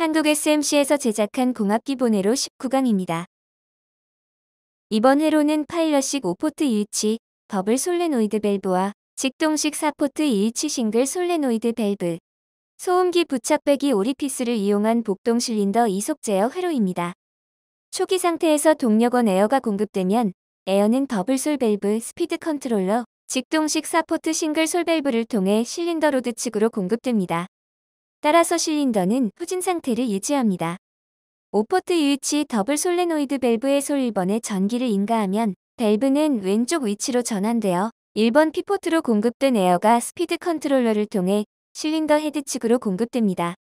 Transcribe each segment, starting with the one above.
한국 SMC에서 제작한 공합기본회로 19강입니다. 이번 회로는 파일럿식 5포트 2위치, 더블 솔레노이드 밸브와 직동식 4포트 2위치 싱글 솔레노이드 밸브, 소음기 부착배기 오리피스를 이용한 복동 실린더 이속 제어 회로입니다. 초기 상태에서 동력원 에어가 공급되면 에어는 더블 솔 밸브 스피드 컨트롤러, 직동식 4포트 싱글 솔 밸브를 통해 실린더 로드 측으로 공급됩니다. 따라서 실린더는 후진 상태를 유지합니다. 오포트 유치 더블 솔레노이드 밸브의 솔 1번에 전기를 인가하면 밸브는 왼쪽 위치로 전환되어 1번 피포트로 공급된 에어가 스피드 컨트롤러를 통해 실린더 헤드 측으로 공급됩니다.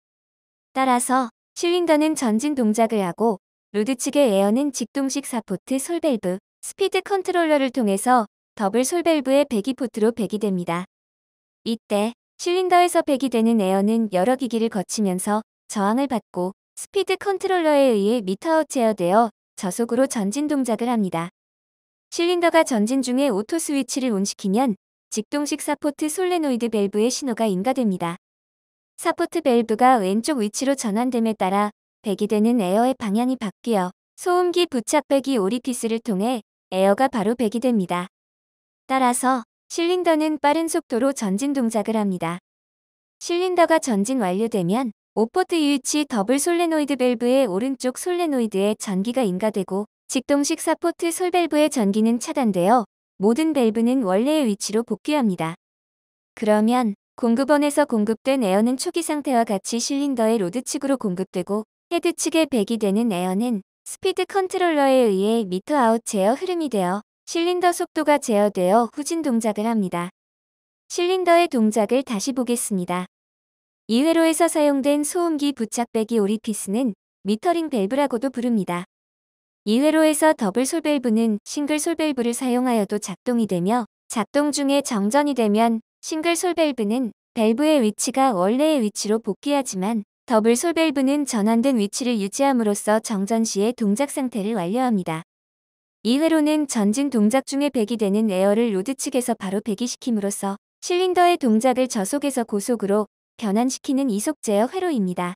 따라서 실린더는 전진 동작을 하고 로드 측의 에어는 직동식 4포트 솔밸브, 스피드 컨트롤러를 통해서 더블 솔밸브의 배기포트로 배기됩니다. 이때 실린더에서 배이되는 에어는 여러 기기를 거치면서 저항을 받고 스피드 컨트롤러에 의해 미터어 제어되어 저속으로 전진 동작을 합니다. 실린더가 전진 중에 오토 스위치를 온시키면 직동식 사포트 솔레노이드 밸브의 신호가 인가됩니다. 사포트 밸브가 왼쪽 위치로 전환됨에 따라 배이되는 에어의 방향이 바뀌어 소음기 부착 배기 오리피스를 통해 에어가 바로 배이됩니다 따라서 실린더는 빠른 속도로 전진 동작을 합니다. 실린더가 전진 완료되면 오포트 유치 더블 솔레노이드 밸브의 오른쪽 솔레노이드에 전기가 인가되고 직동식 사포트 솔밸브의 전기는 차단되어 모든 밸브는 원래의 위치로 복귀합니다. 그러면 공급원에서 공급된 에어는 초기 상태와 같이 실린더의 로드 측으로 공급되고 헤드 측에 배기되는 에어는 스피드 컨트롤러에 의해 미터 아웃 제어 흐름이 되어 실린더 속도가 제어되어 후진 동작을 합니다. 실린더의 동작을 다시 보겠습니다. 2회로에서 사용된 소음기 부착배기 오리피스는 미터링 밸브라고도 부릅니다. 2회로에서 더블 솔밸브는 싱글 솔밸브를 사용하여도 작동이 되며 작동 중에 정전이 되면 싱글 솔밸브는 밸브의 위치가 원래의 위치로 복귀하지만 더블 솔밸브는 전환된 위치를 유지함으로써 정전 시의 동작 상태를 완료합니다. 이회로는 전진 동작 중에 백이 되는 에어를 로드 측에서 바로 배기시킴으로써 실린더의 동작을 저속에서 고속으로 변환시키는 이속 제어 회로입니다.